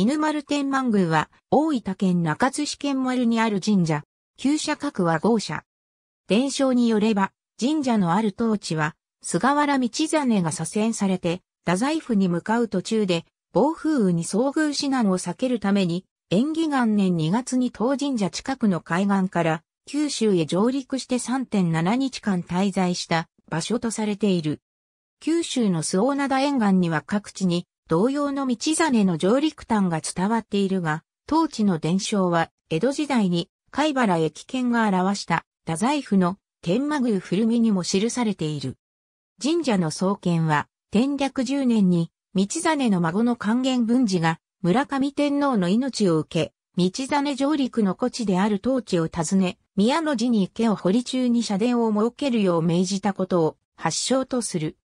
犬丸天満宮は、大分県中津市県丸にある神社、旧社各は豪社。伝承によれば、神社のある当地は、菅原道真が左遷されて、太宰府に向かう途中で、暴風雨に遭遇死難を避けるために、縁起元年2月に当神社近くの海岸から、九州へ上陸して3.7日間滞在した場所とされている。九州の周防灘沿岸には各地に同様の道真の上陸譚が伝わっているが、当地の伝承は、江戸時代に貝原駅県が表した太宰府の天満宮古見にも記されている。神社の創建は、天略十年に、道真の孫の還元文治が、村上天皇の命を受け、道真上陸の古地である当地を訪ね、宮の寺に池を掘り中に社殿を設けるよう命じたことを発祥とする。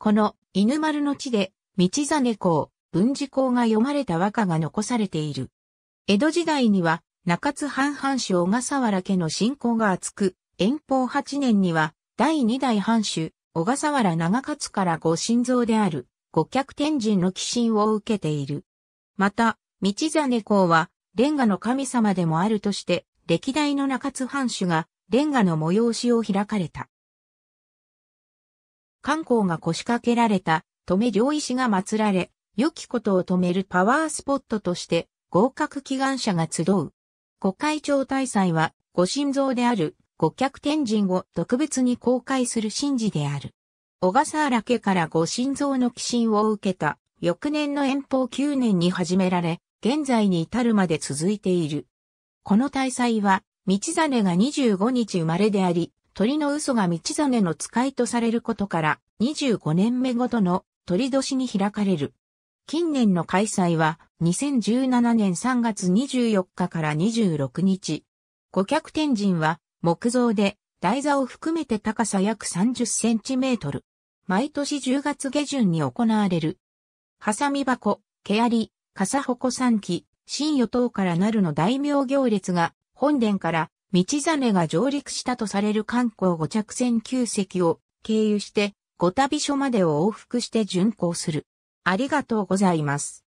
この犬丸の地で道真公、文治公が読まれた和歌が残されている。江戸時代には、中津藩藩主小笠原家の信仰が厚く、遠方八年には、第二代藩主、小笠原長勝からご心臓である、五客天神の寄進を受けている。また、道真公は、レンガの神様でもあるとして、歴代の中津藩主が、レンガの催しを開かれた。観光が腰掛けられた止め両石が祀られ、良きことを止めるパワースポットとして合格祈願者が集う。御会長大祭は、御神像である五客天神を特別に公開する神事である。小笠原家から御神像の寄進を受けた、翌年の遠方9年に始められ、現在に至るまで続いている。この大祭は、道真が25日生まれであり、鳥の嘘が道真の使いとされることから、25年目ごとの鳥年に開かれる。近年の開催は2017年3月24日から26日。顧客天神は木造で台座を含めて高さ約30センチメートル。毎年10月下旬に行われる。ハサミ箱、ケアリ、笠鉾三期、新与党からなるの大名行列が本殿から道真が上陸したとされる観光五着船9石を経由してご旅所までを往復して巡行する。ありがとうございます。